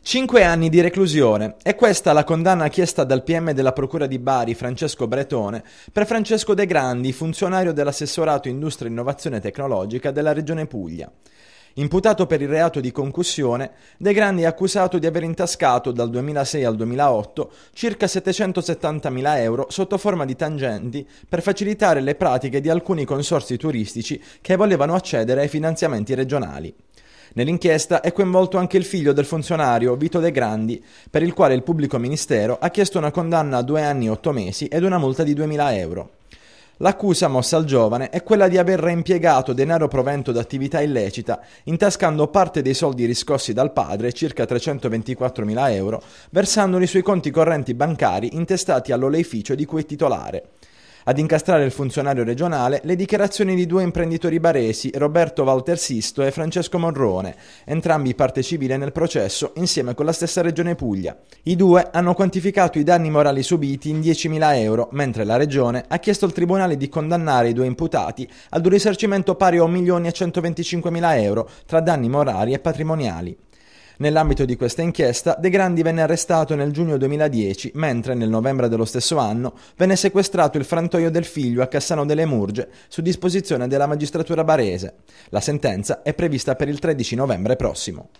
Cinque anni di reclusione. È questa la condanna chiesta dal PM della Procura di Bari, Francesco Bretone, per Francesco De Grandi, funzionario dell'assessorato Industria e Innovazione Tecnologica della Regione Puglia. Imputato per il reato di concussione, De Grandi è accusato di aver intascato dal 2006 al 2008 circa 770.000 euro sotto forma di tangenti per facilitare le pratiche di alcuni consorsi turistici che volevano accedere ai finanziamenti regionali. Nell'inchiesta è coinvolto anche il figlio del funzionario Vito De Grandi, per il quale il pubblico ministero ha chiesto una condanna a due anni e otto mesi ed una multa di 2.000 euro. L'accusa mossa al giovane è quella di aver reimpiegato denaro provento da attività illecita, intascando parte dei soldi riscossi dal padre, circa 324.000 euro, versandoli sui conti correnti bancari intestati all'oleificio di cui è titolare ad incastrare il funzionario regionale le dichiarazioni di due imprenditori baresi, Roberto Walter Sisto e Francesco Morrone, entrambi parte civile nel processo insieme con la stessa Regione Puglia. I due hanno quantificato i danni morali subiti in 10.000 euro, mentre la Regione ha chiesto al Tribunale di condannare i due imputati ad un risarcimento pari a 1.125.000 euro tra danni morali e patrimoniali. Nell'ambito di questa inchiesta, De Grandi venne arrestato nel giugno 2010, mentre nel novembre dello stesso anno venne sequestrato il frantoio del figlio a Cassano delle Murge su disposizione della magistratura barese. La sentenza è prevista per il 13 novembre prossimo.